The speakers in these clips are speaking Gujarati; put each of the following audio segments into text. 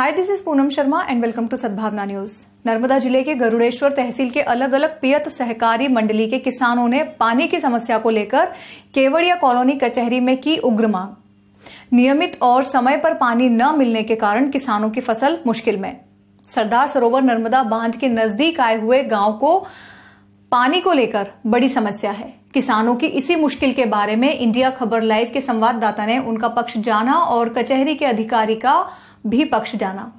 Hi this is Poonam Sharma and welcome to Sadbhavna news Narmada जिले के गरुड़ेश्वर तहसील के अलग अलग पियत सहकारी मंडली के किसानों ने पानी की समस्या को लेकर केवड़िया कॉलोनी कचहरी में की उग्र मांग नियमित और समय पर पानी न मिलने के कारण किसानों की फसल मुश्किल में सरदार सरोवर नर्मदा बांध के नजदीक आए हुए गांव को पानी को लेकर बड़ी समस्या है किसानों की इसी मुश्किल के बारे में इंडिया खबर लाइव के संवाददाता ने उनका पक्ष जाना और कचहरी के अधिकारी का भी पक्ष जाना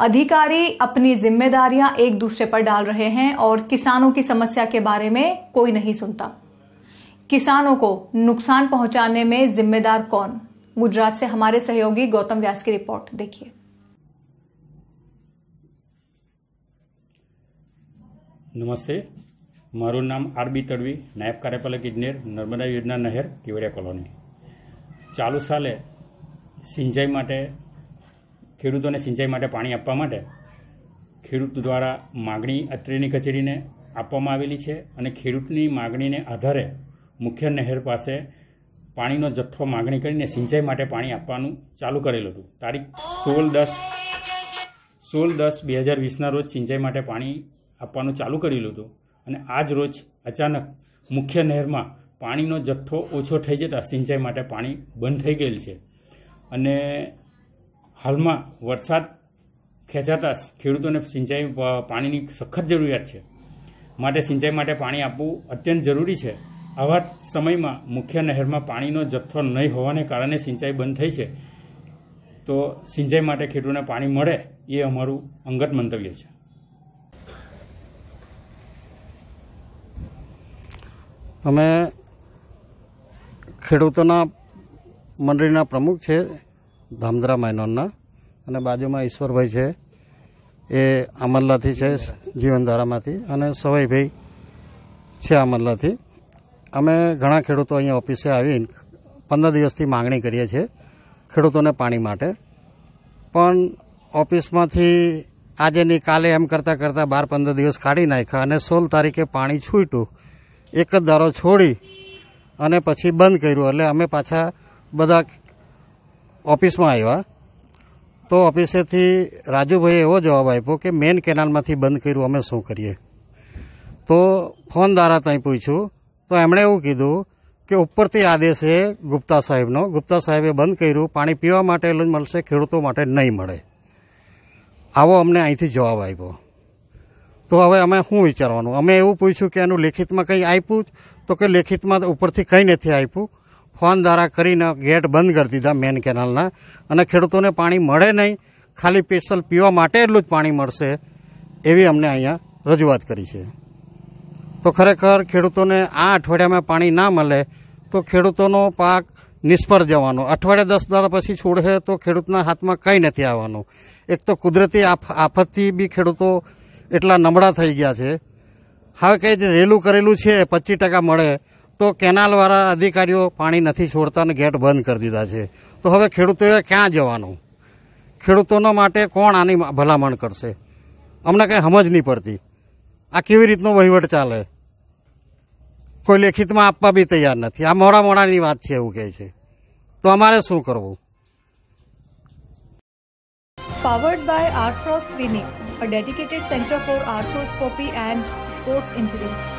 अधिकारी अपनी जिम्मेदारियां एक दूसरे पर डाल रहे हैं और किसानों की समस्या के बारे में कोई नहीं सुनता किसानों को नुकसान पहुंचाने में जिम्मेदार कौन गुजरात से हमारे सहयोगी गौतम व्यास की रिपोर्ट देखिए नमस्ते મારું નામ આરબી तड़वी नायब कार्यपालक ઇજનેર नर्मदा योजना नहर केवड़िया कॉलोनी चालू साले सिंचाई માટે ખેડૂતોને સિંચાઈ માટે પાણી આપવા માટે ખેડૂત દ્વારા માગણી અત્રેની કચેરીને આપવામાં આવેલી છે અને ખેડૂતની માગણીને આધારે મુખ્ય નહેર પાસે પાણીનો જથ્થો માગણી કરીને સિંચાઈ માટે પાણી આપવાનું ચાલુ કરેલું હતું તારીખ સોળ દસ સોળ દસ બે હજાર વીસના રોજ સિંચાઈ માટે પાણી આપવાનું ચાલુ કરેલું હતું અને આજ રોજ અચાનક મુખ્ય નહેરમાં પાણીનો જથ્થો ઓછો થઈ જતાં સિંચાઈ માટે પાણી બંધ થઈ ગયેલ છે અને હાલમાં વરસાદ ખેંચાતા ખેડૂતોને સિંચાઈ પાણીની સખત જરૂરિયાત છે માટે સિંચાઈ માટે પાણી આપવું અત્યંત જરૂરી છે આવા સમયમાં મુખ્ય નહેરમાં પાણીનો જથ્થો નહીં હોવાને કારણે સિંચાઈ બંધ થઈ છે તો સિંચાઈ માટે ખેડૂતોને પાણી મળે એ અમારું અંગત મંતવ્ય છે અમે ખેડૂતોના મંડળીના પ્રમુખ છે ધામધરા માઇનોનના અને બાજુમાં ઈશ્વરભાઈ છે એ આમલ્લાથી છે જીવનધારામાંથી અને સવાઈભાઈ છે આમલ્લાથી અમે ઘણા ખેડૂતો અહીંયા ઓફિસે આવીને પંદર દિવસથી માગણી કરીએ છીએ ખેડૂતોને પાણી માટે પણ ઓફિસમાંથી આજે નહીં કાલે એમ કરતાં કરતાં બાર પંદર દિવસ કાઢી નાખ્યા અને સોળ તારીખે પાણી છૂટ્યું એક જ દારો છોડી અને પછી બંધ કર્યું એટલે અમે પાછા બધા ઓફિસમાં આયો તો ઓફિસર થી રાજુ ભાઈ એવો જવાબ આપ્યો કે મેઈન કેનાલ માંથી બંધ કર્યું અમે શું કરીએ તો ફોન દ્વારા તઈ પૂછું તો એમણે એવું કીધું કે ઉપર થી આદેશ હે ગુપ્તા સાહેબ નો ગુપ્તા સાહેબે બંધ કર્યું પાણી પીવા માટે લન મળશે ખેડૂત માટે નહીં મળે આવો અમને અહીંથી જવાબ આઈપો તો હવે અમે શું વિચારવાનું અમે એવું પૂછ્યું કે એનું લેખિતમાં કંઈ આઈપ્યું તો કે લેખિતમાં તો ઉપર થી કંઈ નથી આઈપ્યું ફોન દ્વારા કરીને ગેટ બંધ કરી દીધા મેન કેનાલના અને ખેડૂતોને પાણી મળે નહીં ખાલી સ્પેશિયલ પીવા માટે એટલું જ પાણી મળશે એવી અમને અહીંયા રજૂઆત કરી છે તો ખરેખર ખેડૂતોને આ અઠવાડિયામાં પાણી ના મળે તો ખેડૂતોનો પાક નિષ્ફળ જવાનો અઠવાડિયા દસ દાડા પછી છોડશે તો ખેડૂતના હાથમાં કંઈ નથી આવવાનું એક તો કુદરતી આફતથી બી ખેડૂતો એટલા નબળા થઈ ગયા છે હવે કંઈ રેલું કરેલું છે પચીસ ટકા મળે તો કેનાલવાળા અધિકારીઓ પાણી નથી છોડતા અને ગેટ બંધ કરી દીધા છે તો હવે ખેડૂતોએ ક્યાં જવાનું ખેડૂતોના માટે કોણ આની ભલામણ કરશે અમને કંઈ સમજ નહીં પડતી આ કેવી રીતનો વહીવટ ચાલે કોઈ લેખિતમાં આપવા બી તૈયાર નથી આ મોડા મોડાની વાત છે એવું કહે છે તો અમારે શું કરવું Powered by Arthros Clinic, a dedicated center for arthroscopy and sports injuries.